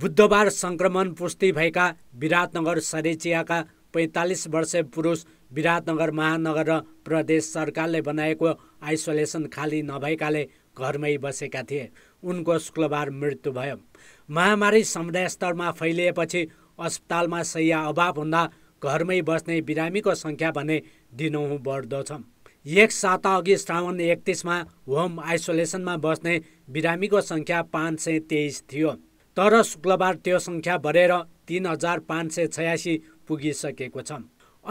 बुधबार संक्रमण पुष्टि भएका विराटनगर सरेचियाका पैँतालिस वर्ष पुरुष विराटनगर महानगर र प्रदेश सरकारले बनाएको आइसोलेसन खाली नभएकाले घरमै बसेका थिए उनको शुक्लबार मृत्यु भयो महामारी समुदाय स्तरमा फैलिएपछि अस्पतालमा सय अभाव हुँदा घरमै बस्ने बिरामीको सङ्ख्या भने दिनहुँ बढ्दो छ एक साता अघि श्रावण एकतिसमा होम आइसोलेसनमा बस्ने बिरामीको सङ्ख्या पाँच सय तेइस थियो तर शुक्रबार त्यो सङ्ख्या बढेर तिन हजार पाँच सय छयासी पुगिसकेको छ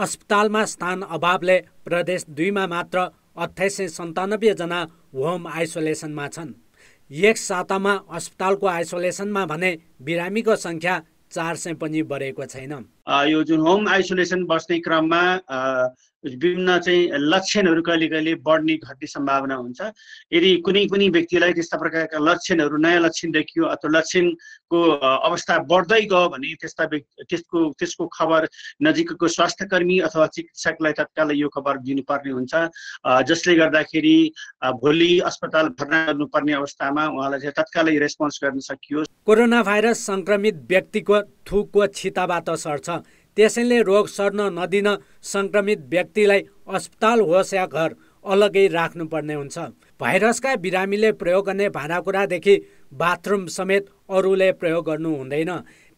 अस्पतालमा स्थान अभावले प्रदेश दुईमा मात्र अठाइस सय सन्तानब्बेजना होम आइसोलेसनमा छन् एक सातामा अस्पतालको आइसोलेसनमा भने बिरामीको सङ्ख्या चार सय पनि बढेको छैन यो जुन होम आइसोलेसन बस्ने क्रममा विभिन्न चाहिँ लक्षणहरू कहिले कहिले बढ्ने घट्ने सम्भावना हुन्छ यदि कुनै कुनै व्यक्तिलाई त्यस्ता प्रकारका लक्षणहरू नयाँ लक्षण देखियो अथवा लक्षणको अवस्था बढ्दै गयो भने त्यस्ता व्यक्ति त्यसको त्यसको खबर नजिकको स्वास्थ्य कर्मी अथवा चिकित्सकलाई तत्कालै यो खबर दिनुपर्ने हुन्छ जसले गर्दाखेरि भोलि अस्पताल भर्ना गर्नुपर्ने अवस्थामा उहाँलाई चाहिँ तत्कालै रेस्पोन्स गर्न सकियोस् कोरोना भाइरस सङ्क्रमित व्यक्तिको थुकको छिताबाट सर्छ त्यसैले रोग सर्न नदिन सङ्क्रमित व्यक्तिलाई अस्पताल होस् या घर अलग्गै राख्नुपर्ने हुन्छ भाइरसका बिरामीले प्रयोग गर्ने भाँडाकुँडादेखि बाथरुम समेत अरूले प्रयोग गर्नु हुँदैन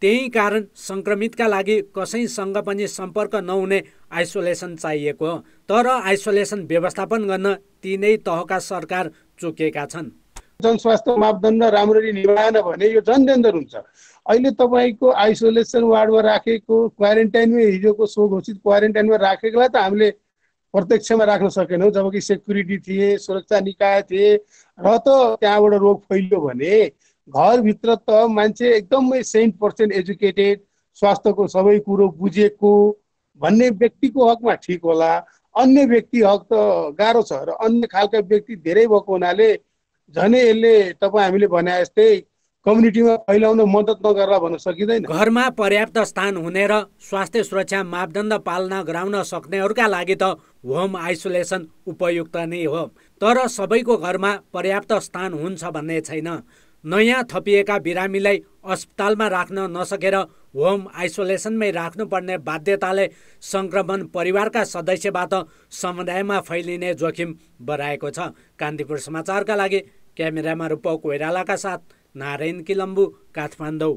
त्यही कारण सङ्क्रमितका लागि कसैसँग पनि सम्पर्क नहुने आइसोलेसन चाहिएको हो तर आइसोलेसन व्यवस्थापन गर्न तिनै तहका सरकार चुकेका छन् जनस्वास्थ्य मापदण्ड राम्ररी निभाएन भने यो जनदेन्दर हुन्छ अहिले तपाईँको आइसोलेसन वार्डमा राखेको क्वारेन्टाइनमै हिजोको सो घोषित क्वारेन्टाइनमा राखेकोलाई त हामीले प्रत्यक्षमा राख्न सकेनौँ जबकि सेक्युरिटी थिए सुरक्षा निकाय थिए र त त्यहाँबाट रोग फैलियो भने घरभित्र त मान्छे एकदमै सेन्ट पर्सेन्ट एजुकेटेड स्वास्थ्यको सबै कुरो बुझेको भन्ने व्यक्तिको हकमा ठिक होला अन्य व्यक्ति हक त गाह्रो छ र अन्य खालका व्यक्ति धेरै भएको हुनाले झनै यसले तपाईँ हामीले भने जस्तै कम्युनिटीमा फैलाउन मद्दत नगर्ला भन्न सकिँदैन घरमा पर्याप्त स्थान हुने र स्वास्थ्य सुरक्षा मापदण्ड पालना गराउन सक्नेहरूका लागि त होम आइसोलेसन उपयुक्त नै हो तर सबैको घरमा पर्याप्त स्थान हुन्छ भन्ने छैन नयाँ थपिएका बिरामीलाई अस्पतालमा राख्न नसकेर होम आइसोलेसनमै राख्नुपर्ने बाध्यताले सङ्क्रमण परिवारका सदस्यबाट समुदायमा फैलिने जोखिम बढाएको छ कान्तिपुर समाचारका लागि क्यामेरामा रूप कोइरालाका साथ Narayan किलम्बु Kathmandu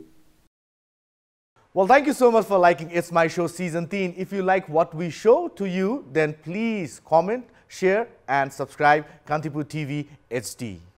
Well, thank you so much for liking It's My Show Season 3. If you like what we show to you, then please comment, share and subscribe Kantipur TV HD.